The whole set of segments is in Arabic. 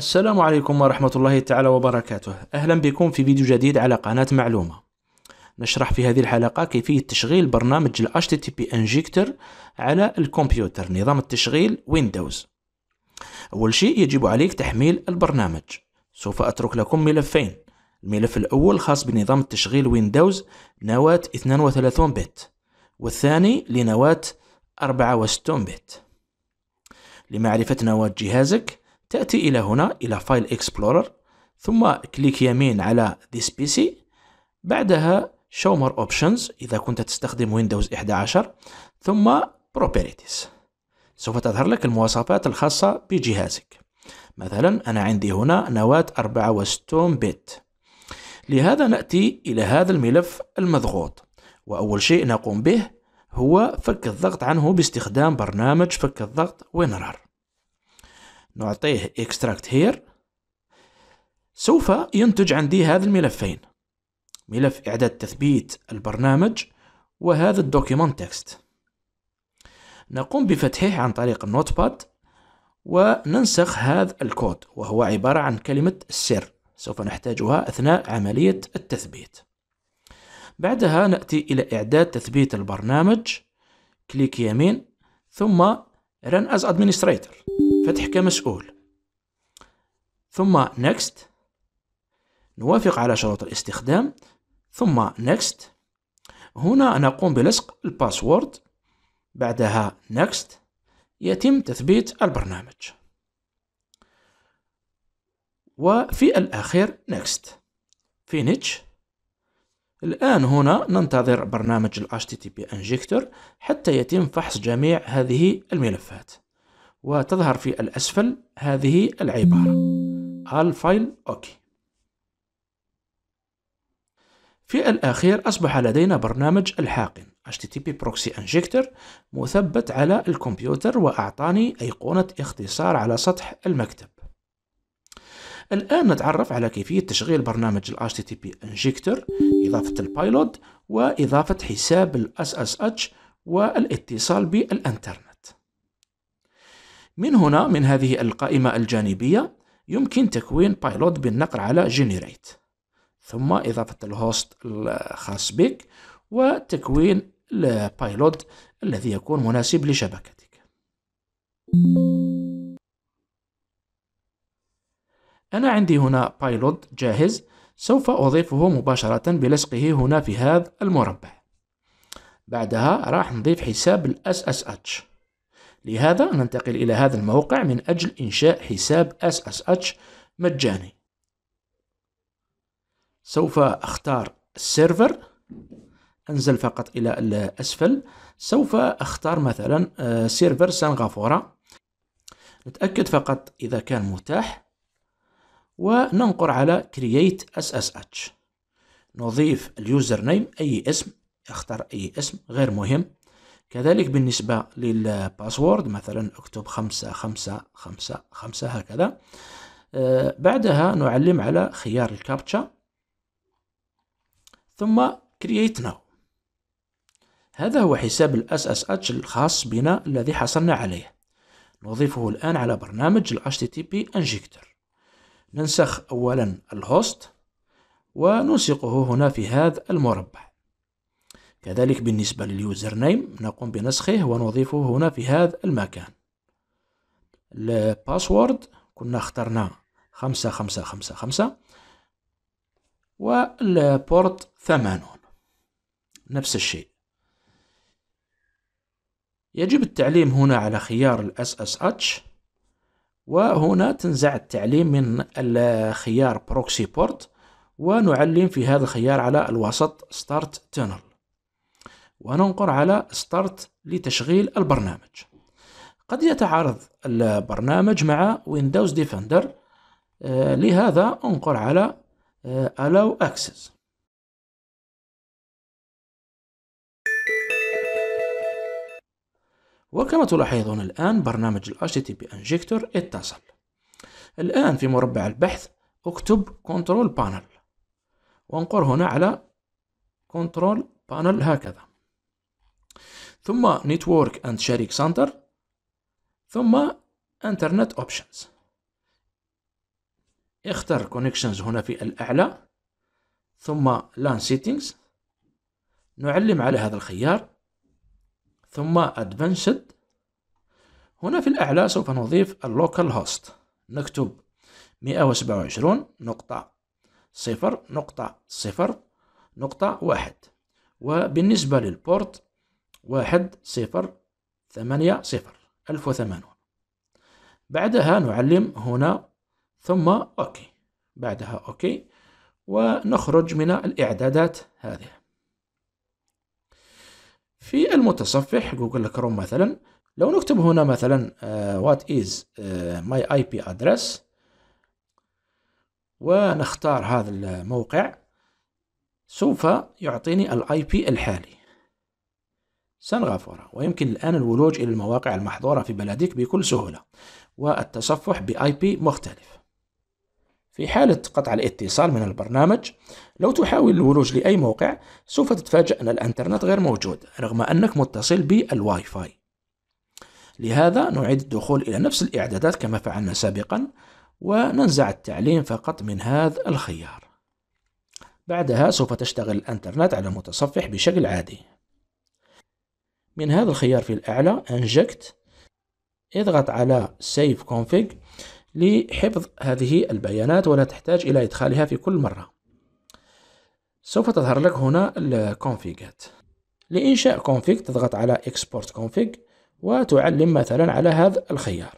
السلام عليكم ورحمة الله تعالى وبركاته أهلا بكم في فيديو جديد على قناة معلومة نشرح في هذه الحلقة كيفية تشغيل برنامج الـ HTTP Injector على الكمبيوتر نظام التشغيل ويندوز أول شيء يجب عليك تحميل البرنامج سوف أترك لكم ملفين الملف الأول خاص بنظام التشغيل ويندوز نواة 32 بت والثاني لنواة 64 بت لمعرفة نواة جهازك تأتي إلى هنا إلى فايل إكسبلورر ثم كليك يمين على This PC بعدها show more options إذا كنت تستخدم ويندوز 11 ثم properties سوف تظهر لك المواصفات الخاصة بجهازك مثلا أنا عندي هنا نواة 64 بت لهذا نأتي إلى هذا الملف المضغوط وأول شيء نقوم به هو فك الضغط عنه باستخدام برنامج فك الضغط وينرر نعطيه extract here سوف ينتج عندي هذا الملفين ملف إعداد تثبيت البرنامج وهذا الدوكيمنت تكست نقوم بفتحه عن طريق النوت باد وننسخ هذا الكود وهو عبارة عن كلمة السر سوف نحتاجها أثناء عملية التثبيت بعدها نأتي إلى إعداد تثبيت البرنامج كليك يمين ثم Run as Administrator فتح كمسؤول ثم next نوافق على شروط الاستخدام ثم next هنا نقوم بلصق الباسورد بعدها next يتم تثبيت البرنامج وفي الأخير next finish الآن هنا ننتظر برنامج ال HTTP Injector حتى يتم فحص جميع هذه الملفات وتظهر في الأسفل هذه العبارة file أوكي في الأخير أصبح لدينا برنامج الحاقن HTTP Proxy Injector مثبت على الكمبيوتر وأعطاني أيقونة اختصار على سطح المكتب الآن نتعرف على كيفية تشغيل برنامج الـ HTTP Injector إضافة البايلوت وإضافة حساب الـ SSH والاتصال بالإنترنت من هنا من هذه القائمة الجانبية يمكن تكوين بايلوت بالنقر على جنريت ثم إضافة الهوست الخاص بك وتكوين البايلوت الذي يكون مناسب لشبكتك أنا عندي هنا بايلوت جاهز سوف أضيفه مباشرة بلصقه هنا في هذا المربع بعدها راح نضيف حساب اس SSH لهذا ننتقل إلى هذا الموقع من أجل إنشاء حساب SSH مجاني سوف أختار السيرفر أنزل فقط إلى الأسفل سوف أختار مثلا سيرفر آه، سنغافورة نتأكد فقط إذا كان متاح وننقر على Create SSH نضيف اليوزر نيم أي اسم اختار أي اسم غير مهم كذلك بالنسبة للباسورد مثلا اكتب خمسة خمسة خمسة خمسة هكذا آه، بعدها نعلم على خيار الكابتشا ثم create now هذا هو حساب اس SSH الخاص بنا الذي حصلنا عليه نضيفه الآن على برنامج ال HTTP Injector ننسخ أولا الهوست ونلصقه هنا في هذا المربع كذلك بالنسبة لليوزر نيم نقوم بنسخه ونضيفه هنا في هذا المكان الباسورد كنا اخترنا خمسة خمسة خمسة خمسة والبورت ثمانون نفس الشيء يجب التعليم هنا على خيار ال SSH وهنا تنزع التعليم من خيار بروكسي بورت ونعلم في هذا الخيار على الوسط ستارت تنل وننقر على ستارت لتشغيل البرنامج قد يتعارض البرنامج مع ويندوز ديفندر آه، لهذا انقر على آه، allow access وكما تلاحظون الآن برنامج ال HTTP Injector اتصل الآن في مربع البحث اكتب Control Panel وانقر هنا على Control Panel هكذا ثم نتورك اند شريك سنتر ثم انترنت اوبشنز اختر كونكشنز هنا في الاعلى ثم لان سيتينجز نعلم على هذا الخيار ثم ادفانسد هنا في الاعلى سوف نضيف اللوكال هوست نكتب 127 نقطة صفر نقطة صفر نقطة واحد وبالنسبة للبورت واحد صفر ثمانية صفر ألف وثمانون بعدها نعلم هنا ثم أوكي بعدها أوكي ونخرج من الإعدادات هذه في المتصفح جوجل كروم مثلا لو نكتب هنا مثلا uh, what is uh, my IP address ونختار هذا الموقع سوف يعطيني الاي بي الحالي سنغافورة ويمكن الآن الولوج إلى المواقع المحظورة في بلدك بكل سهولة والتصفح بآي بي مختلف في حالة قطع الاتصال من البرنامج لو تحاول الولوج لأي موقع سوف تتفاجأ أن الإنترنت غير موجود رغم أنك متصل بالواي فاي لهذا نعيد الدخول إلى نفس الإعدادات كما فعلنا سابقا وننزع التعليم فقط من هذا الخيار بعدها سوف تشتغل الإنترنت على المتصفح بشكل عادي من هذا الخيار في الأعلى انجكت اضغط على save config لحفظ هذه البيانات ولا تحتاج إلى إدخالها في كل مرة سوف تظهر لك هنا الكونفيجات لإنشاء كونفيج تضغط على export config وتعلم مثلا على هذا الخيار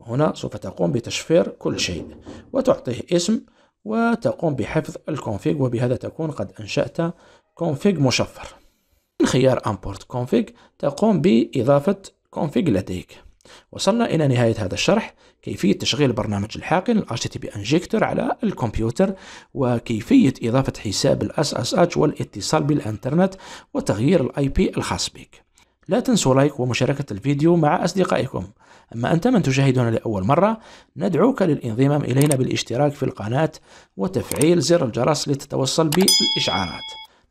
هنا سوف تقوم بتشفير كل شيء وتعطيه اسم وتقوم بحفظ الكونفيج وبهذا تكون قد أنشأت كونفيج مشفر بخيار import config تقوم بإضافة config لديك وصلنا إلى نهاية هذا الشرح كيفية تشغيل برنامج الحاقن ال HTTP Injector على الكمبيوتر وكيفية إضافة حساب ال SSH والاتصال بالإنترنت وتغيير الاي IP الخاص بك لا تنسوا لايك ومشاركة الفيديو مع أصدقائكم أما أنت من تشاهدنا لأول مرة ندعوك للانضمام إلينا بالاشتراك في القناة وتفعيل زر الجرس لتتوصل بالإشعارات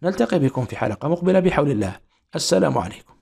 نلتقي بكم في حلقة مقبلة بحول الله السلام عليكم